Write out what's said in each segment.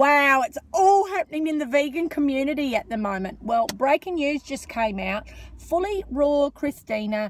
Wow, it's all happening in the vegan community at the moment. Well, breaking news just came out. Fully Raw Christina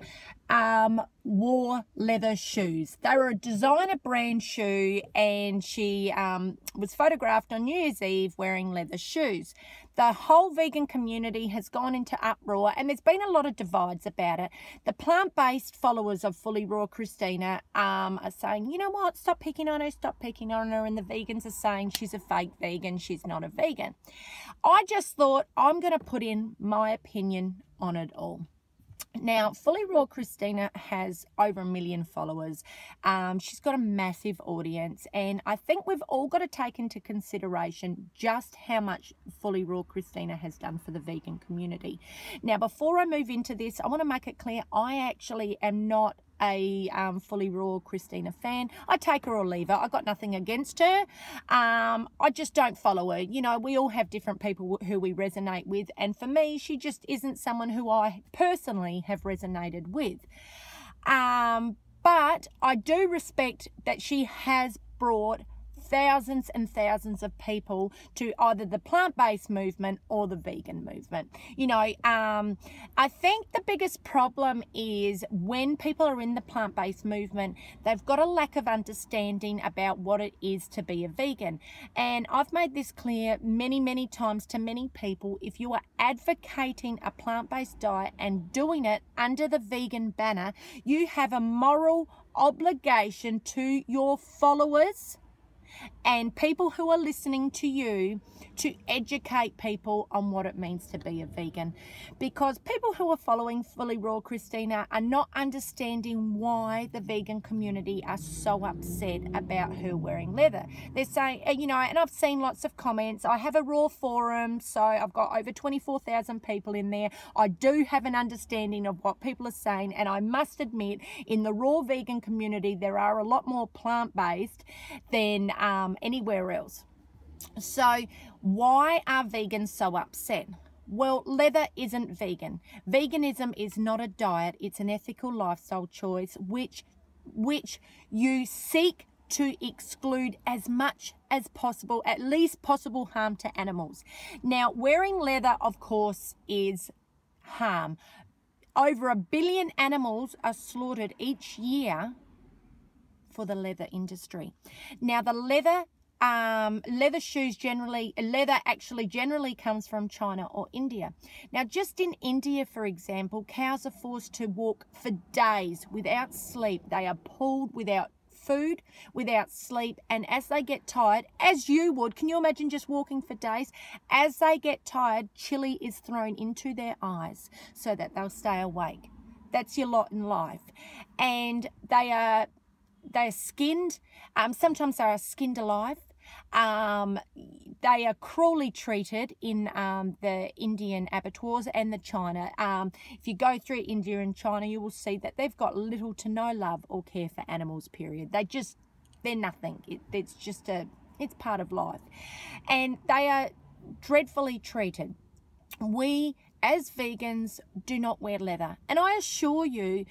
um, wore leather shoes. They were a designer brand shoe, and she um, was photographed on New Year's Eve wearing leather shoes. The whole vegan community has gone into uproar, and there's been a lot of divides about it. The plant based followers of Fully Raw Christina um, are saying, you know what, stop picking on her, stop picking on her. And the vegans are saying she's a fake vegan, she's not a vegan. I just thought I'm going to put in my opinion on it all. Now, Fully Raw Christina has over a million followers. Um, she's got a massive audience, and I think we've all got to take into consideration just how much Fully Raw Christina has done for the vegan community. Now, before I move into this, I want to make it clear I actually am not a um, fully raw Christina fan. I take her or leave her. I got nothing against her. Um, I just don't follow her. You know, we all have different people who we resonate with, and for me, she just isn't someone who I personally have resonated with. Um, but I do respect that she has brought thousands and thousands of people to either the plant-based movement or the vegan movement. You know, um, I think the biggest problem is when people are in the plant-based movement, they've got a lack of understanding about what it is to be a vegan. And I've made this clear many, many times to many people, if you are advocating a plant-based diet and doing it under the vegan banner, you have a moral obligation to your followers and people who are listening to you to educate people on what it means to be a vegan. Because people who are following Fully Raw Christina are not understanding why the vegan community are so upset about her wearing leather. They're saying, uh, you know, and I've seen lots of comments. I have a Raw forum, so I've got over 24,000 people in there. I do have an understanding of what people are saying, and I must admit, in the Raw vegan community, there are a lot more plant based than um, anywhere else. So why are vegans so upset? Well, leather isn't vegan. Veganism is not a diet, it's an ethical lifestyle choice which which you seek to exclude as much as possible, at least possible harm to animals. Now, wearing leather, of course, is harm. Over a billion animals are slaughtered each year for the leather industry. Now the leather um, leather shoes generally, leather actually generally comes from China or India. Now, just in India, for example, cows are forced to walk for days without sleep. They are pulled without food, without sleep, and as they get tired, as you would, can you imagine just walking for days? As they get tired, chili is thrown into their eyes so that they'll stay awake. That's your lot in life. And they are they're skinned. Um, sometimes they are skinned alive. Um, they are cruelly treated in um, the Indian abattoirs and the China. Um, if you go through India and China, you will see that they've got little to no love or care for animals, period. They just, they're nothing. It, it's just a, it's part of life. And they are dreadfully treated. We, as vegans, do not wear leather. And I assure you,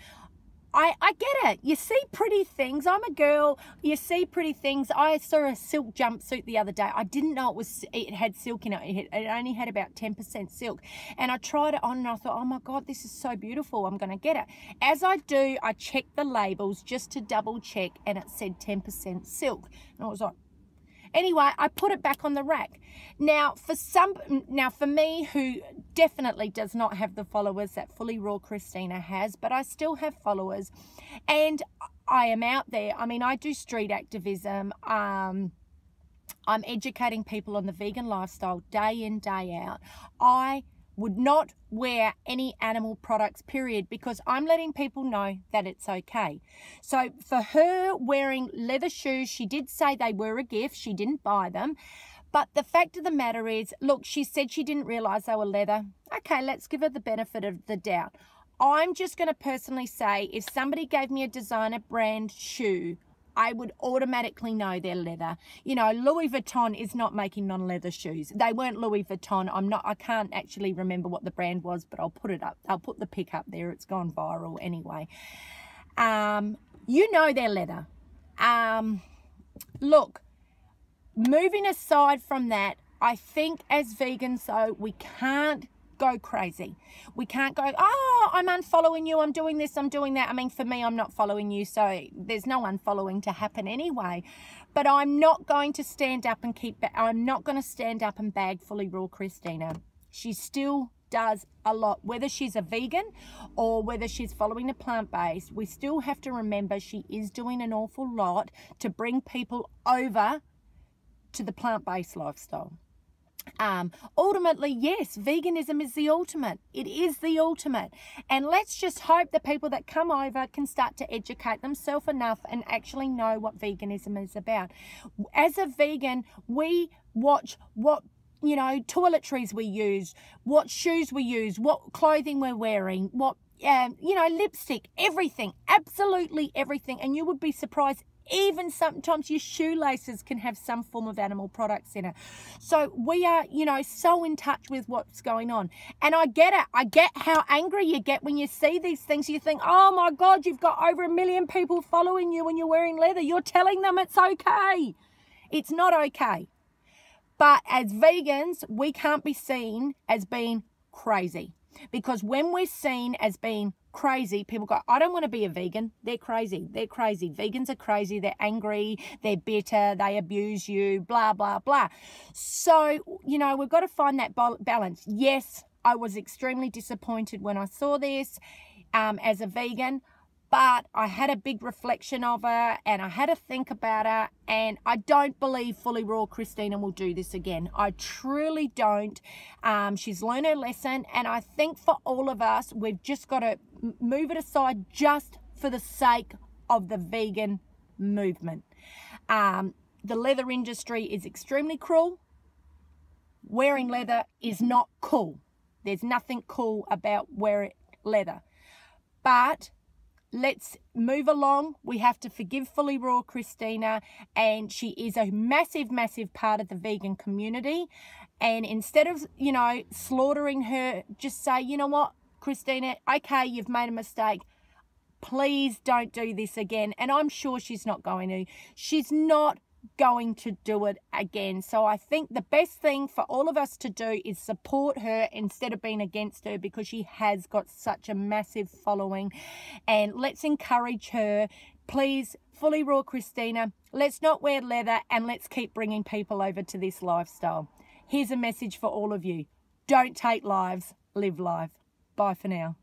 I, I get it. You see pretty things. I'm a girl. You see pretty things. I saw a silk jumpsuit the other day. I didn't know it was it had silk in it. It, only had about 10% silk. And I tried it on and I thought, oh my God, this is so beautiful. I'm going to get it. As I do, I check the labels just to double check and it said 10% silk. And I was like, Anyway, I put it back on the rack. Now, for some, now for me, who definitely does not have the followers that Fully Raw Christina has, but I still have followers, and I am out there. I mean, I do street activism. Um, I'm educating people on the vegan lifestyle day in, day out. I would not wear any animal products, period, because I'm letting people know that it's okay. So for her wearing leather shoes, she did say they were a gift, she didn't buy them. But the fact of the matter is, look, she said she didn't realize they were leather. Okay, let's give her the benefit of the doubt. I'm just going to personally say if somebody gave me a designer brand shoe, I would automatically know they're leather. You know, Louis Vuitton is not making non-leather shoes. They weren't Louis Vuitton. I'm not, I can't actually remember what the brand was, but I'll put it up. I'll put the pic up there. It's gone viral anyway. Um, you know they're leather. Um, look, moving aside from that, I think as vegans, though, we can't go crazy. We can't go, oh, I'm unfollowing you, I'm doing this, I'm doing that. I mean, for me, I'm not following you, so there's no unfollowing to happen anyway. But I'm not going to stand up and keep, I'm not going to stand up and bag fully raw Christina. She still does a lot. Whether she's a vegan or whether she's following a plant based, we still have to remember she is doing an awful lot to bring people over to the plant based lifestyle. Um, ultimately, yes, veganism is the ultimate. It is the ultimate. And let's just hope the people that come over can start to educate themselves enough and actually know what veganism is about. As a vegan, we watch what you know toiletries we use what shoes we use what clothing we're wearing what um, you know lipstick everything absolutely everything and you would be surprised even sometimes your shoelaces can have some form of animal products in it. So we are, you know, so in touch with what's going on. And I get it. I get how angry you get when you see these things. You think, oh my God, you've got over a million people following you and you're wearing leather. You're telling them it's okay. It's not okay. But as vegans, we can't be seen as being crazy because when we're seen as being crazy. People go, I don't want to be a vegan. They're crazy. They're crazy. Vegans are crazy. They're angry. They're bitter. They abuse you, blah, blah, blah. So, you know, we've got to find that balance. Yes, I was extremely disappointed when I saw this um, as a vegan but I had a big reflection of her and I had a think about her and I don't believe fully raw Christina will do this again. I truly don't. Um, she's learned her lesson and I think for all of us, we've just got to move it aside just for the sake of the vegan movement. Um, the leather industry is extremely cruel. Wearing leather is not cool. There's nothing cool about wearing leather. But let's move along. We have to forgive Fully Raw Christina, and she is a massive, massive part of the vegan community. And instead of, you know, slaughtering her, just say, you know what, Christina, okay, you've made a mistake. Please don't do this again. And I'm sure she's not going to. She's not going to do it again. So I think the best thing for all of us to do is support her instead of being against her because she has got such a massive following. And let's encourage her. Please, fully raw Christina, let's not wear leather and let's keep bringing people over to this lifestyle. Here's a message for all of you. Don't take lives, live life. Bye for now.